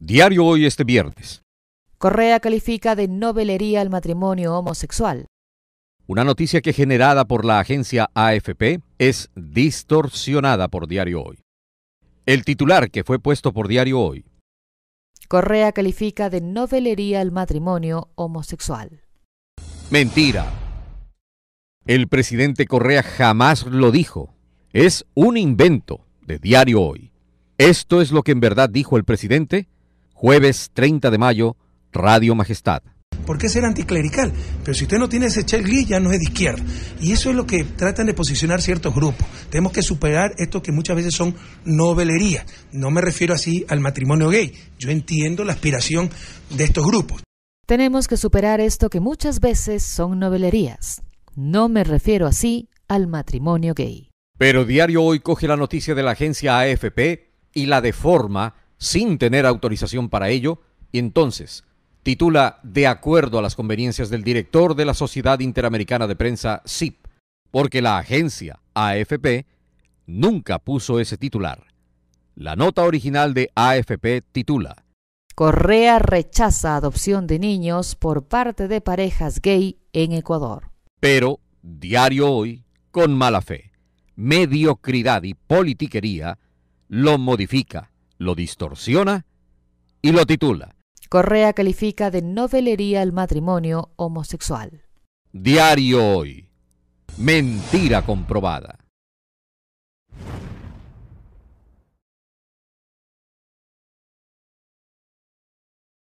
Diario hoy este viernes. Correa califica de novelería el matrimonio homosexual. Una noticia que generada por la agencia AFP es distorsionada por Diario Hoy. El titular que fue puesto por Diario Hoy. Correa califica de novelería el matrimonio homosexual. Mentira. El presidente Correa jamás lo dijo. Es un invento de Diario Hoy. ¿Esto es lo que en verdad dijo el presidente? Jueves 30 de mayo, Radio Majestad. ¿Por qué ser anticlerical? Pero si usted no tiene ese checklist, ya no es de izquierda. Y eso es lo que tratan de posicionar ciertos grupos. Tenemos que superar esto que muchas veces son novelerías. No me refiero así al matrimonio gay. Yo entiendo la aspiración de estos grupos. Tenemos que superar esto que muchas veces son novelerías. No me refiero así al matrimonio gay. Pero Diario Hoy coge la noticia de la agencia AFP y la deforma sin tener autorización para ello, y entonces titula De acuerdo a las conveniencias del director de la Sociedad Interamericana de Prensa, SIP, porque la agencia AFP nunca puso ese titular. La nota original de AFP titula Correa rechaza adopción de niños por parte de parejas gay en Ecuador. Pero, diario hoy, con mala fe, mediocridad y politiquería, lo modifica lo distorsiona y lo titula. Correa califica de novelería el matrimonio homosexual. Diario Hoy. Mentira comprobada.